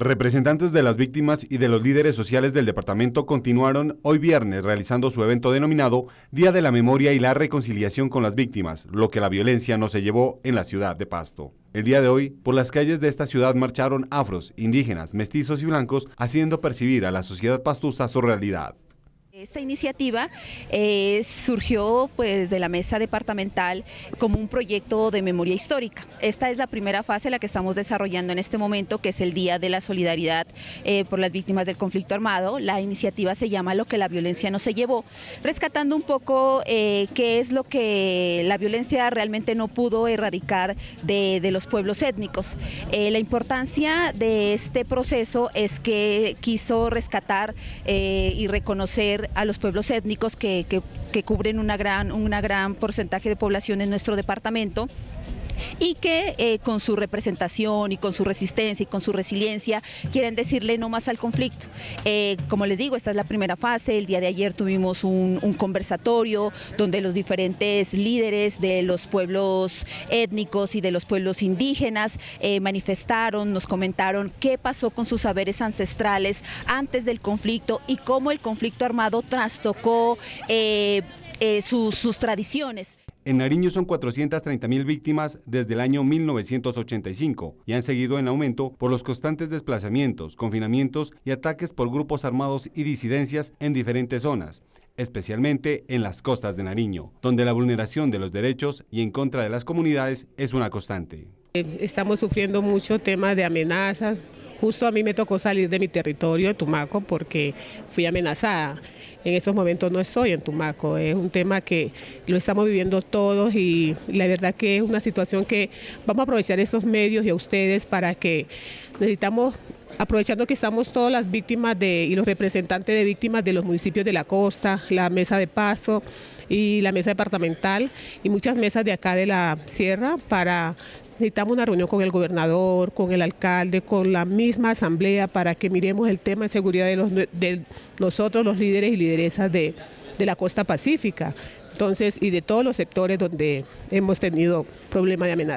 Representantes de las víctimas y de los líderes sociales del departamento continuaron hoy viernes realizando su evento denominado Día de la Memoria y la Reconciliación con las Víctimas, lo que la violencia no se llevó en la ciudad de Pasto. El día de hoy, por las calles de esta ciudad marcharon afros, indígenas, mestizos y blancos, haciendo percibir a la sociedad pastusa su realidad. Esta iniciativa eh, surgió pues, de la mesa departamental como un proyecto de memoria histórica. Esta es la primera fase, la que estamos desarrollando en este momento, que es el Día de la Solidaridad eh, por las Víctimas del Conflicto Armado. La iniciativa se llama Lo que la violencia no se llevó, rescatando un poco eh, qué es lo que la violencia realmente no pudo erradicar de, de los pueblos étnicos. la importancia de este proceso es que quiso rescatar y reconocer a los pueblos étnicos que, cubren una gran, un gran porcentaje de población en nuestro departamento y que eh, con su representación y con su resistencia y con su resiliencia quieren decirle no más al conflicto. Eh, como les digo, esta es la primera fase, el día de ayer tuvimos un, conversatorio donde los diferentes líderes de los pueblos étnicos y de los pueblos indígenas eh, manifestaron, nos comentaron qué pasó con sus saberes ancestrales antes del conflicto y cómo el conflicto armado trastocó sus tradiciones. En Nariño son 430 mil víctimas desde el año 1985 y han seguido en aumento por los constantes desplazamientos, confinamientos y ataques por grupos armados y disidencias en diferentes zonas especialmente en las costas de Nariño, donde la vulneración de los derechos y en contra de las comunidades es una constante. Eh, estamos sufriendo mucho tema de amenazas. Justo a mí me tocó salir de mi territorio, Tumaco, porque fui amenazada en esos momentos no estoy en Tumaco. Es un tema que lo estamos viviendo todos y, y la verdad que es una situación que vamos a aprovechar estos medios y a ustedes para que necesitamos, aprovechando que estamos todas las víctimas de, y los representantes de víctimas de los municipios de la costa, la mesa de paso y la mesa departamental y muchas mesas de acá de la sierra para necesitamos una reunión con el gobernador, con el alcalde, con la misma asamblea para que miremos el tema de seguridad de, los, de nosotros los líderes y lideresas de, de la costa pacífica entonces y de todos los sectores donde hemos tenido problemas de amenaza.